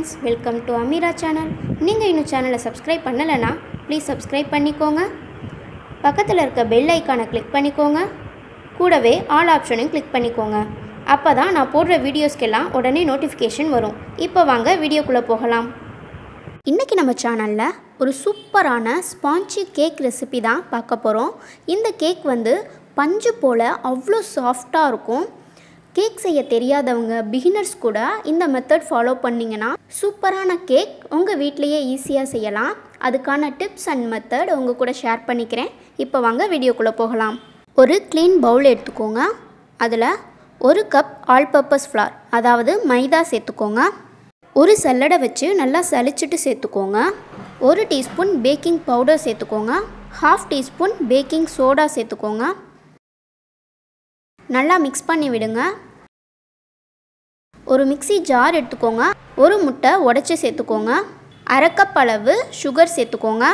friends welcome to Ameera channel நீங்கள் இன்னும் சேனலை சப்ஸ்கிரைப் பண்ணலைன்னா ப்ளீஸ் சப்ஸ்கிரைப் பண்ணிக்கோங்க பக்கத்தில் இருக்க பெல் ஐக்கானை கிளிக் பண்ணிக்கோங்க கூடவே ஆல் ஆப்ஷனையும் கிளிக் பண்ணிக்கோங்க அப்போ தான் நான் போடுற வீடியோஸ்க்கெல்லாம் உடனே நோட்டிஃபிகேஷன் வரும் இப்போ வாங்க வீடியோக்குள்ளே போகலாம் இன்றைக்கி நம்ம சேனலில் ஒரு சூப்பரான ஸ்பாஞ்சி கேக் ரெசிபி தான் பார்க்க போகிறோம் இந்த கேக் வந்து பஞ்சு போல் அவ்வளோ சாஃப்டாக இருக்கும் கேக் செய்ய தெரியாதவங்க பிகினர்ஸ் கூட இந்த மெத்தட் ஃபாலோ பண்ணிங்கன்னா சூப்பரான கேக் உங்கள் வீட்லேயே ஈஸியாக செய்யலாம் அதுக்கான டிப்ஸ் அண்ட் மெத்தட் உங்கள் கூட ஷேர் பண்ணிக்கிறேன் இப்போ வாங்க வீடியோக்குள்ளே போகலாம் ஒரு க்ளீன் பவுல் எடுத்துக்கோங்க அதில் ஒரு கப் ஆல் பர்பஸ் ஃப்ளார் அதாவது மைதா சேர்த்துக்கோங்க ஒரு சல்லடை வச்சு நல்லா சளிச்சிட்டு சேர்த்துக்கோங்க ஒரு டீஸ்பூன் பேக்கிங் பவுடர் சேர்த்துக்கோங்க ஹாஃப் டீஸ்பூன் பேக்கிங் சோடா சேர்த்துக்கோங்க நல்லா மிக்ஸ் பண்ணி விடுங்க ஒரு மிக்சி ஜார் எடுத்துக்கோங்க ஒரு முட்டை உடச்சி சேர்த்துக்கோங்க அரைக்கப் அளவு சுகர் சேர்த்துக்கோங்க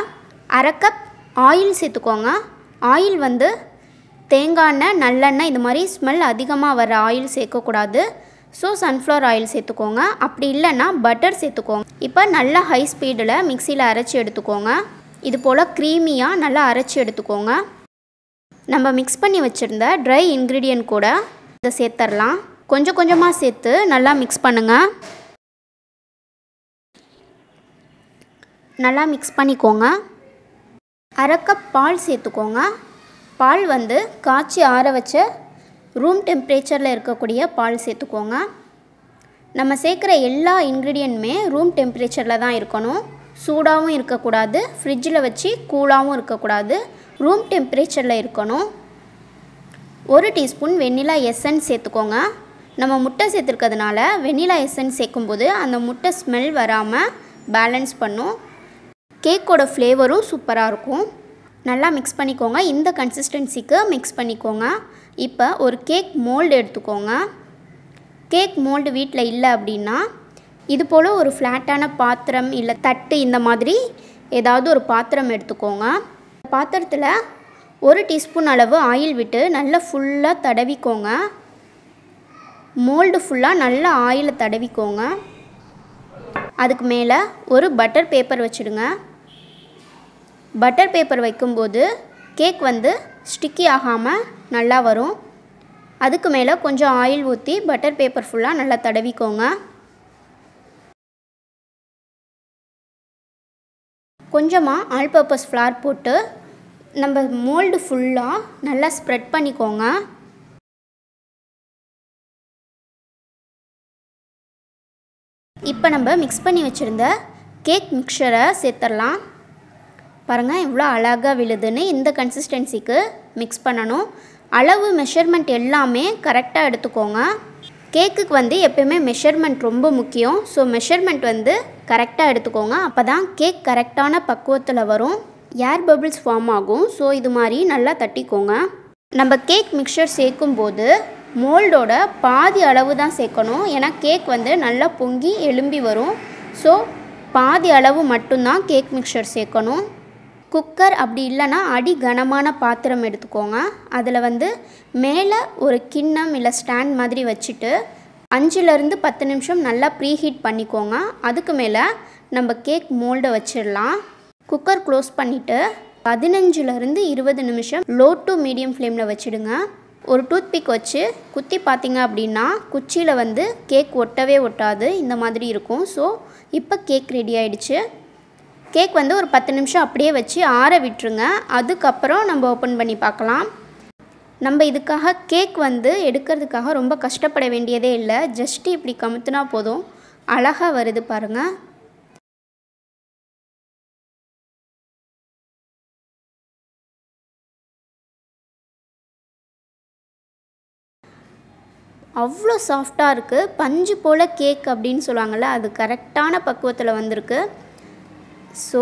அரைக்கப் ஆயில் சேர்த்துக்கோங்க ஆயில் வந்து தேங்காய் எண்ணெய் நல்லெண்ணெய் இது மாதிரி ஸ்மெல் அதிகமாக வர ஆயில் சேர்க்கக்கூடாது ஸோ சன்ஃப்ளவர் ஆயில் சேர்த்துக்கோங்க அப்படி இல்லைன்னா பட்டர் சேர்த்துக்கோங்க இப்போ நல்லா ஹை ஸ்பீடில் மிக்சியில் அரைச்சி எடுத்துக்கோங்க இது போல் க்ரீமியாக நல்லா அரைச்சி எடுத்துக்கோங்க நம்ம மிக்ஸ் பண்ணி வச்சுருந்த ட்ரை இன்க்ரீடியன்ட் கூட இதை சேர்த்துடலாம் கொஞ்சம் கொஞ்சமாக சேர்த்து நல்லா மிக்ஸ் பண்ணுங்கள் நல்லா மிக்ஸ் பண்ணிக்கோங்க அரைக்கப் பால் சேர்த்துக்கோங்க பால் வந்து காய்ச்சி ஆற வச்ச ரூம் டெம்ப்ரேச்சரில் இருக்கக்கூடிய பால் சேர்த்துக்கோங்க நம்ம சேர்க்குற எல்லா இன்க்ரீடியண்ட்டுமே ரூம் டெம்ப்ரேச்சரில் தான் இருக்கணும் சூடாகவும் இருக்கக்கூடாது ஃப்ரிட்ஜில் வச்சு கூலாகவும் இருக்கக்கூடாது ரூம் டெம்பரேச்சரில் இருக்கணும் ஒரு டீஸ்பூன் வெண்ணிலா எசன்ஸ் சேர்த்துக்கோங்க நம்ம முட்டை சேர்த்துருக்கிறதுனால வெண்ணிலா எசன்ஸ் சேர்க்கும்போது அந்த முட்டை ஸ்மெல் வராமல் பேலன்ஸ் பண்ணும் கேக்கோட ஃப்ளேவரும் சூப்பராக இருக்கும் நல்லா மிக்ஸ் பண்ணிக்கோங்க இந்த கன்சிஸ்டன்சிக்கு மிக்ஸ் பண்ணிக்கோங்க இப்போ ஒரு கேக் மோல்டு எடுத்துக்கோங்க கேக் மோல்டு வீட்டில் இல்லை அப்படின்னா இது போல் ஒரு ஃப்ளாட்டான பாத்திரம் இல்லை தட்டு இந்த மாதிரி ஏதாவது ஒரு பாத்திரம் எடுத்துக்கோங்க பாத்திரத்தில் ஒரு டீஸ்பூன் அளவு ஆயில் விட்டு நல்லா ஃபுல்லாக தடவிக்கோங்க மோல்டு ஃபுல்லாக நல்லா ஆயிலை தடவிக்கோங்க அதுக்கு மேலே ஒரு பட்டர் பேப்பர் வச்சுடுங்க பட்டர் பேப்பர் வைக்கும்போது கேக் வந்து ஸ்டிக்கி ஆகாமல் நல்லா வரும் அதுக்கு மேலே கொஞ்சம் ஆயில் ஊற்றி பட்டர் பேப்பர் ஃபுல்லாக நல்லா தடவிக்கோங்க கொஞ்சமாக ஆல் பர்பஸ் ஃப்ளார் போட்டு நம்ம மோல்டு ஃபுல்லாக நல்லா ஸ்ப்ரெட் பண்ணிக்கோங்க இப்போ நம்ம மிக்ஸ் பண்ணி வச்சுருந்த கேக் மிக்சரை சேர்த்துடலாம் பாருங்கள் இவ்வளோ அழகாக விழுதுன்னு இந்த கன்சிஸ்டன்சிக்கு மிக்ஸ் பண்ணணும் அளவு மெஷர்மெண்ட் எல்லாமே கரெக்டாக எடுத்துக்கோங்க கேக்குக்கு வந்து எப்பயுமே மெஷர்மெண்ட் ரொம்ப முக்கியம் ஸோ மெஷர்மெண்ட் வந்து கரெக்டாக எடுத்துக்கோங்க அப்போ தான் கேக் கரெக்டான பக்குவத்தில் வரும் ஏர் பபிள்ஸ் ஃபார்ம் ஆகும் ஸோ இது மாதிரி நல்லா தட்டிக்கோங்க நம்ம கேக் மிக்சர் சேர்க்கும் போது மோல்டோட பாதி அளவு தான் சேர்க்கணும் ஏன்னா கேக் வந்து நல்லா பொங்கி எலும்பி வரும் ஸோ பாதி அளவு மட்டும்தான் கேக் மிக்சர் சேர்க்கணும் குக்கர் அப்படி இல்லைன்னா அடி கனமான பாத்திரம் எடுத்துக்கோங்க அதில் வந்து மேலே ஒரு கிண்ணம் இல்லை ஸ்டாண்ட் மாதிரி வச்சுட்டு அஞ்சுலேருந்து பத்து நிமிஷம் நல்லா ப்ரீஹீட் பண்ணிக்கோங்க அதுக்கு மேலே நம்ம கேக் மோல்டை வச்சிடலாம் குக்கர் க்ளோஸ் பண்ணிவிட்டு பதினஞ்சுலேருந்து இருபது நிமிஷம் லோ டு மீடியம் ஃப்ளேமில் வச்சுடுங்க ஒரு டூத்பிக் வச்சு குத்தி பார்த்தீங்க அப்படின்னா குச்சியில் வந்து கேக் ஒட்டவே ஒட்டாது இந்த மாதிரி இருக்கும் ஸோ இப்போ கேக் ரெடி ஆகிடுச்சு கேக் வந்து ஒரு பத்து நிமிஷம் அப்படியே வச்சு ஆற விட்டுருங்க அதுக்கப்புறம் நம்ம ஓப்பன் பண்ணி பார்க்கலாம் நம்ம இதுக்காக கேக் வந்து எடுக்கிறதுக்காக ரொம்ப கஷ்டப்பட வேண்டியதே இல்லை ஜஸ்ட்டு இப்படி கமுத்துனா போதும் அழகாக வருது பாருங்கள் அவ்வளோ சாஃப்டாக இருக்குது பஞ்சு போல் கேக் அப்படின்னு சொல்லுவாங்கள்ல அது கரெக்டான பக்குவத்தில் வந்திருக்கு ஸோ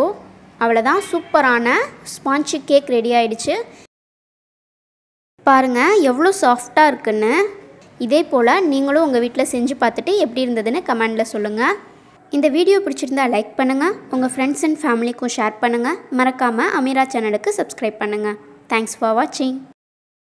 அவ்வளோதான் சூப்பரான ஸ்பாஞ்சு கேக் ரெடி ஆகிடுச்சு பாருங்கள் எவ்வளோ சாஃப்டாக இருக்குன்னு இதே போல் நீங்களும் உங்கள் வீட்டில் செஞ்சு பார்த்துட்டு எப்படி இருந்ததுன்னு கமெண்டில் சொல்லுங்கள் இந்த வீடியோ பிடிச்சிருந்தா லைக் பண்ணுங்கள் உங்கள் ஃப்ரெண்ட்ஸ் அண்ட் ஃபேமிலிக்கும் ஷேர் பண்ணுங்கள் மறக்காமல் அமீரா சேனலுக்கு சப்ஸ்கிரைப் பண்ணுங்கள் தேங்க்ஸ் ஃபார் வாட்சிங்